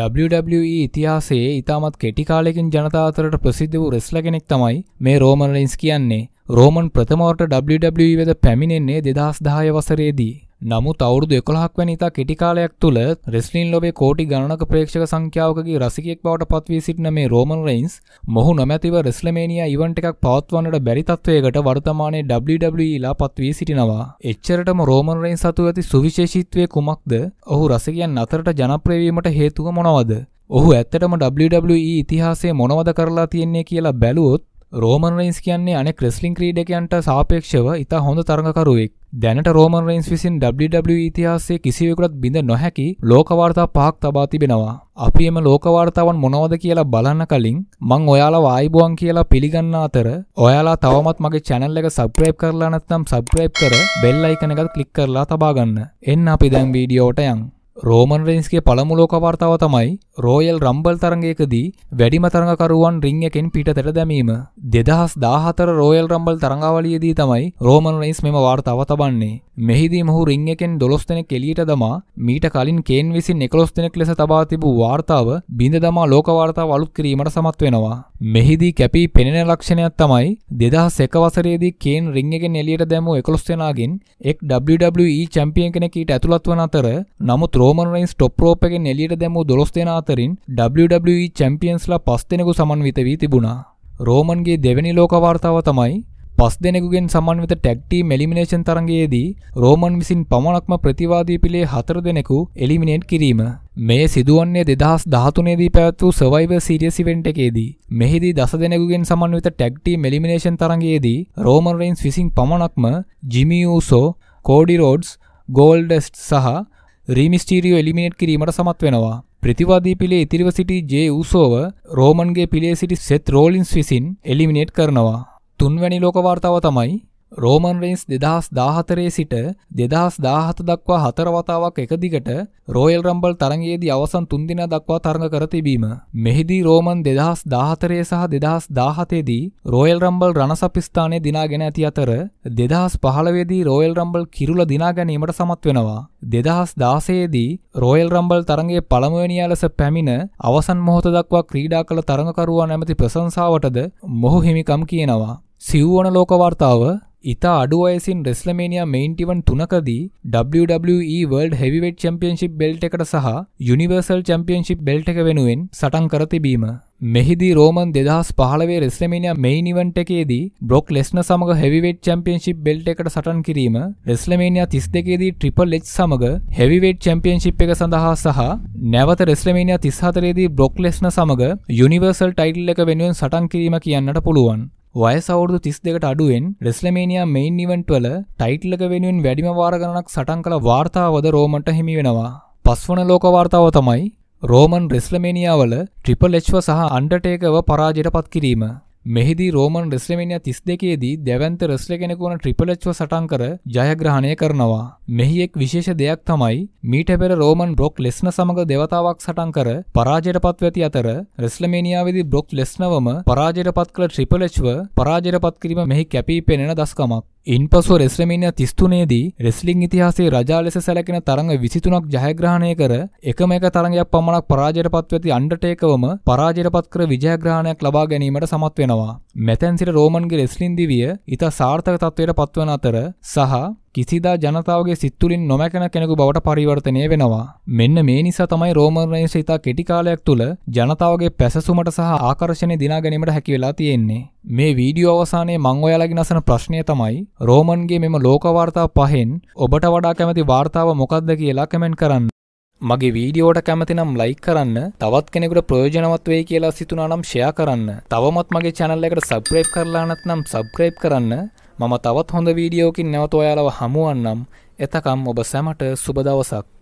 WWE ඉතිහාසයේ ඉතාමත් කෙටි කාලයකින් ජනතාව අතරට ප්‍රසිද්ධ වූ රෙස්ලර් කෙනෙක් තමයි මේ රෝමන් රේන්ස් කියන්නේ. රෝමන් ප්‍රථමවරට WWE වෙත පැමිණෙන්නේ 2010 වසරේදී. නමුත් අවුරුදු 11ක් වැනි ඉතා කෙටි කාලයක් තුල රෙස්ලින් ලෝකයේ කෝටි ගණනක ප්‍රේක්ෂක සංඛ්‍යාවකගේ රසිකයෙක් බවට පත්වී සිටින මේ රෝමන් රේන්ස් මොහු නොමැතිව රෙස්ලමේනියා ඉවෙන්ට් එකක් පවත්වන්නට බැරි තත්වයකට වර්තමානයේ WWE ලා පත්වී සිටිනවා. එච්චරටම රෝමන් රේන්ස් සතු ඇති සුවිශේෂීත්වය කුමක්ද? ඔහු රසිකයන් අතරට ජනප්‍රිය වීමට හේතුව මොනවද? ඔහු ඇත්තටම WWE ඉතිහාසයේ මොනවද කරලා තියෙන්නේ කියලා බැලුවොත් රෝමන් රයින්ස් කියන්නේ අනෙක් ක්‍රෙස්ලිං ක්‍රීඩකයන්ට සාපේක්ෂව ඉතා හොඳ තරඟකරුවෙක්. දැනට රෝමන් රයින්ස් විසින් WWE ඉතිහාසයේ කිසිවෙකුටත් බිඳ නොහැකි ලෝකවාර්තා පහක් තබා තිබෙනවා. අපි එම ලෝකවාර්තාවන් මොනවද කියලා බලන්න කලින් මං ඔයාලා වායිබුවන් කියලා පිළිගන්න අතර ඔයාලා තවමත් මගේ channel එක subscribe කරලා නැත්නම් subscribe කර bell icon එකත් click කරලා තබා ගන්න. එන්න අපි දැන් වීඩියෝට යමු. රෝමන් රෙන්ස්ගේ පළමු ලෝකවාර්තාව තමයි රෝයල් රම්බල් තරගයකදී වැඩිම තරඟකරුවන් රිං එකෙන් පිටතට දැමීම. දෙදහස් දාහතර රෝයල් රම්බල් තරඟාවලියදී තමයි රෝමනුනයිස් මෙම වාර්තාව තබන්නේ මෙහිදී මොහු රිං එකෙන් දොළොස් දෙනෙක් එලියට දමා මීට කලින් කේන් විසින් එකලොස් දෙනෙක් ලෙස තබා තිබූ වාර්තාව බිඳ දමා ලෝකවාර්තාව අලුත් කිරීමට සමත් වෙනවා මෙහිදී කැපී පෙනෙන ලක්ෂණයක් තමයි දෙදහස් එක වසරේදී කේන් රිං එකෙන් එලියට දැමූ එකලොස් දෙනාගෙන් එක් WWE චැම්පියන් කෙනෙක් ඊට ඇතුළත් වන අතර නමුත් රෝමන් රයින්ස් ටොප් රෝප් එකෙන් එලියට දැමූ දොළොස් දෙනා අතරින් WWE චැම්පියන්ස්ලා පස් දෙනෙකු සමන්විත වී තිබුණා රෝමන්ගේ දෙවැනි ලෝකවාර්තාව තමයි පස් දෙනෙකුගෙන් සමන්විත ටැක්ටී මෙලිමිනේෂන් තරගයේදී රෝමන් විසින් පමණක්ම ප්‍රතිවාදී පිළේ හතර දෙනෙකු එලිමිනේට් කිරීම. මේ සිදුවන්නේ දෙදහස් ධාතුනේදී පැත් වූ සවයිව සිරියසිවෙන්ට එකේදී. මෙහිදී දස දෙනෙකුගෙන් සමන්විත ටැක්ටී මෙලිමිනේෂන් තරගයේදී රෝමන් රයින්ස් විසින් පමණක්ම ජිමියූසෝ කෝඩිරෝඩ්ස් ගෝල්ඩෙස්ට් සහ රීමිස්ටීරියෝ එලිමිනේට් කිරීමට සමත් වෙනවා. ප්‍රතිවාදී පිළේ ඉතිරිව සිටි ජේ ඌසෝව රෝමන්ගේ පිළේ සිටි සෙත් රෝලින්ස් විසින් එලිමිනේට් කරනවා. තුන්වැනි ලෝකවාර්තාව තමයි රෝමන් රේන්ස් දෙදහස් දාහතරේ සිට දෙදහස් දාහත දක්වා හතර වතාවක් එක දිගට රෝයල් රම්බල් තරගයේදී අවසන් තුන්දින දක්වා තරඟ කර තිබීම. මෙහිදී රෝමන් දෙදහස් දාහතරේ සහ දෙදහස් දාහතේදී රෝයල් රම්බල් රණසපිස්ථානය දිනාගෙන ඇති අතර දෙදහස් පහළවේදී රෝයල් රම්බල් කිරුල දිනාගැනීමට සමත් වෙනවා. දෙදහස් දාසයේදී රෝයල් රම්බල් තරගේ පළමුවනියා ලෙස පැමිණ අවසන් මොහොත දක්වා ක්‍රීඩා කළ තරඟකරුවා නැමති ප්‍රසංසාවටද මොහු හිමිකම් කියනවා. සිව්වන ලෝකවාර්තාව ඉතා අඩු අයසින් රෙස්ලමේනියා මේන්ටිවන් තුනකදී WWE world heavyweight championship belt එකට සහ යුනිවර්සල් චම්පියන්ශිප් බෙල්ට් එක වෙනුවෙන් සටන් කර තිබීම. මෙහිදී රෝමන් දෙදහස් පහලවේ රෙස්ලමේනියා මෙයිනිවන්ට එකේදී බ්‍රොක් ලෙස්න සමඟ හෙවිවෙට් චම්පියන්ශිප් බෙල්ට් එකට සටන් කිරීම රෙස්ලමේනියා තිස් දෙකේදී ට්‍රිපල් එච් සමඟ හෙවිවෙට් චම්පියන්ශිප් එක සඳහා සහ නැවත රෙස්ලමේනියා තිස්හතරේදී බ්‍රොක් ලෙස්න සමඟ යුනිවර්සල් ටයිටල් එක වෙනුවෙන් සටන් කිරීම කියන්නට පුළුවන්. වයසවුරුදු තිස් දෙකට අඩුවෙන් රෙස්ලමේනියා මෙයින් නිවන්ට් වල ටයිට්ලක වෙනුවෙන් වැඩිම වාරගණනක් සටන් කළ වාර්තාවද රෝමන්ට හිමි වෙනවා. පස්වන ලෝකවාර්තාව තමයි රෝමන් රෙස්ලමේනියා වල ට්‍රිපල් එච්ව සහ අන්ඩටේකව පරාජයට පත් කිරීම. මෙහිද රෝමන් රෙස්ලමනිිය තිස් දෙකේදී දැවන්ත රෙස්ල කෙනෙකුවන ට්‍රිපලච්ව සටන් කර ජයග්‍රහණය කරනවා. මෙහි එක් විශේෂ දෙයක් තමයි මීට පෙර රෝමන් බ්‍රොක් ලෙස්න සමඟ දෙවතාවක් සටන් කර පරාජයට පත්ව ඇති අතර රෙස්ලමේනියාවිදි බ්‍රොක් ලෙස්නවම පරාජයට පත් කළ ට්‍රිපලච්ව පරාජයට පත් කිරීම මෙහි කැපී පෙනෙන දස්කමක්. ඉන් පසුව රෙස්ලමේනියා 33 දී රෙස්ලිං ඉතිහාසයේ රජා ලෙස සැලකෙන තරඟ 23ක් ජයග්‍රහණය කර එකම එක තරඟයක් පමණක් පරාජයට පත්ව ඇති අන්ඩර්ටේකවම පරාජයට පත් කර විජයග්‍රහණයක් ලබා ගැනීමට සමත් වෙනවා. මෙතැන් සිට රෝමන්ගේ රෙස්ලින් දිවිය ඉතා සාර්ථක තත්ත්වයට පත්වන අතර සහ කිසිදා ජනතාවගේ සිත්තුලින් නොමැකෙන කෙනෙකු බවට පරිවර්තනය වෙනවා. මෙන්න මේ නිසා තමයි රෝමන් රේන්ස් ඉතා කෙටි කාලයක් තුළ ජනතාවගේ පැසසුමට සහ ආකර්ෂණය දිනා ගැනීමට හැකි වෙලා තියෙන්නේ. මේ වීඩියෝ අවසානයේ මං ඔයාලගෙන් අසන ප්‍රශ්නය තමයි රෝමන්ගේ මෙම ලෝක වාර්තා පහෙන් ඔබට වඩා කැමති වාර්තාව මොකක්ද කියලා කමෙන්ට් කරන්න. මගේ වීඩියෝට කැමතිනම් ලයික් කරන්න තවත් කෙනෙකුට ප්‍රයෝජනවත් වෙයි කියලා සිතුනා නම් ෂෙයා කරන්න. තවමත් මගේ channel එකට subscribe කරලා නැත්නම් subscribe කරන්න. මම තවත් හොඳ වීඩියෝකින් නැවත ඔයාලව හමුවන්නම් එතකම් ඔබ සැමට සුබ දවසක්